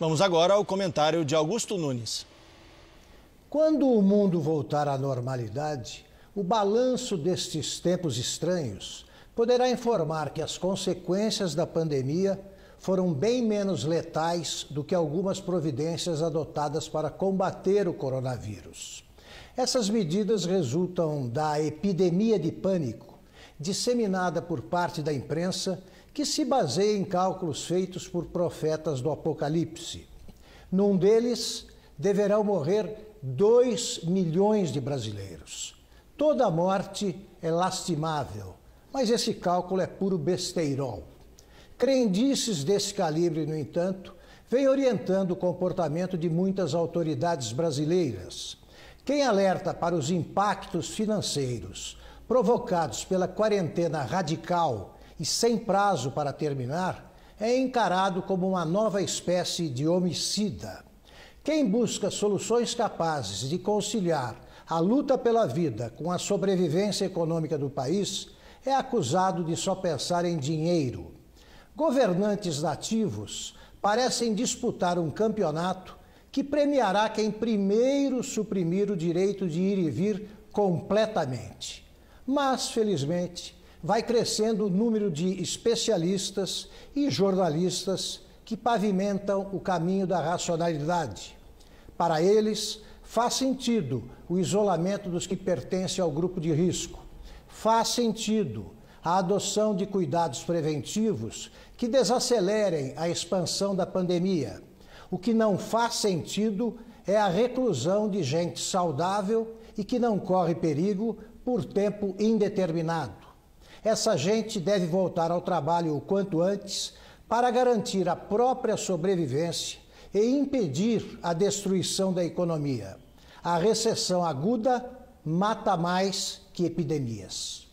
Vamos agora ao comentário de Augusto Nunes. Quando o mundo voltar à normalidade, o balanço destes tempos estranhos poderá informar que as consequências da pandemia foram bem menos letais do que algumas providências adotadas para combater o coronavírus. Essas medidas resultam da epidemia de pânico disseminada por parte da imprensa que se baseia em cálculos feitos por profetas do Apocalipse. Num deles, deverão morrer 2 milhões de brasileiros. Toda morte é lastimável, mas esse cálculo é puro besteirol. Crendices desse calibre, no entanto, vem orientando o comportamento de muitas autoridades brasileiras. Quem alerta para os impactos financeiros provocados pela quarentena radical e sem prazo para terminar, é encarado como uma nova espécie de homicida. Quem busca soluções capazes de conciliar a luta pela vida com a sobrevivência econômica do país é acusado de só pensar em dinheiro. Governantes nativos parecem disputar um campeonato que premiará quem primeiro suprimir o direito de ir e vir completamente. Mas, felizmente, vai crescendo o número de especialistas e jornalistas que pavimentam o caminho da racionalidade. Para eles, faz sentido o isolamento dos que pertencem ao grupo de risco. Faz sentido a adoção de cuidados preventivos que desacelerem a expansão da pandemia. O que não faz sentido é a reclusão de gente saudável e que não corre perigo por tempo indeterminado. Essa gente deve voltar ao trabalho o quanto antes para garantir a própria sobrevivência e impedir a destruição da economia. A recessão aguda mata mais que epidemias.